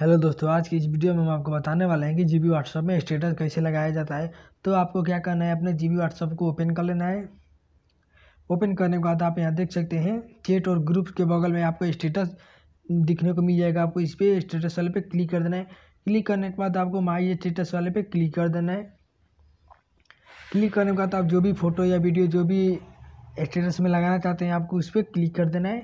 hello दोस्तों आज की इस वीडियो में हम आपको बताने वाले हैं कि जी बी व्हाट्सअप में स्टेटस कैसे लगाया जाता है तो आपको क्या करना है अपने जी बी व्हाट्सअप को ओपन कर लेना है ओपन करने के बाद आप यहाँ देख सकते हैं चेट और ग्रुप के बगल में आपको स्टेटस दिखने को मिल जाएगा आपको इस पर स्टेटस वाले पे क्लिक कर देना है क्लिक करने के बाद आपको माई स्टेटस वाले पे क्लिक कर देना है क्लिक करने के बाद आप जो भी फ़ोटो या वीडियो जो भी स्टेटस में लगाना चाहते हैं आपको उस पर क्लिक कर देना है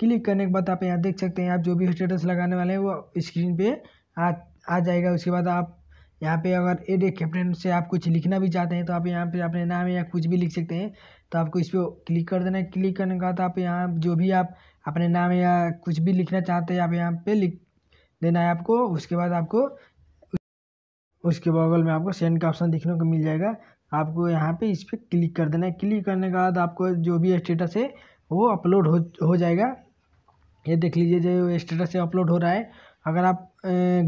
क्लिक करने के बाद आप यहाँ देख सकते हैं आप जो भी स्टेटस लगाने वाले हैं वो स्क्रीन पे आ आ जाएगा उसके बाद आप यहाँ पे अगर एड ए कैप्टन से आप कुछ लिखना भी चाहते हैं तो आप यहाँ पे अपने नाम या कुछ भी लिख सकते हैं तो आपको इस पर क्लिक कर देना है क्लिक करने के बाद आप यहाँ जो भी आप अपने नाम या कुछ भी लिखना चाहते हैं आप यहाँ पे लिख देना है आपको उसके बाद आपको उसके बगल में आपको सेंड का ऑप्शन देखने को मिल जाएगा आपको यहाँ पे इस पर क्लिक कर देना है क्लिक करने के बाद आपको जो भी स्टेटस है वो अपलोड हो हो जाएगा ये देख लीजिए जो स्टेटस है अपलोड हो रहा है अगर आप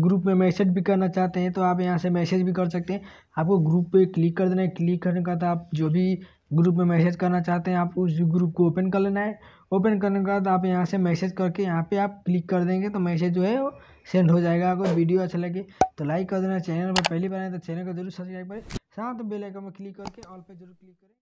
ग्रुप में मैसेज भी करना चाहते हैं तो आप यहाँ से मैसेज भी कर सकते हैं आपको ग्रुप पे क्लिक कर देना है क्लिक करने का बाद आप जो भी ग्रुप में मैसेज करना चाहते हैं आप उस ग्रुप को ओपन कर लेना है ओपन करने के बाद आप यहाँ से मैसेज करके यहाँ पे आप क्लिक कर देंगे तो मैसेज जो है वो सेंड हो जाएगा अगर वीडियो अच्छा लगे तो लाइक कर देना चैनल पर पहली बार आए तो चैनल को जरूर सब्सक्राइब करें तो बेल आइकन में क्लिक करके ऑल पे जरूर क्लिक करें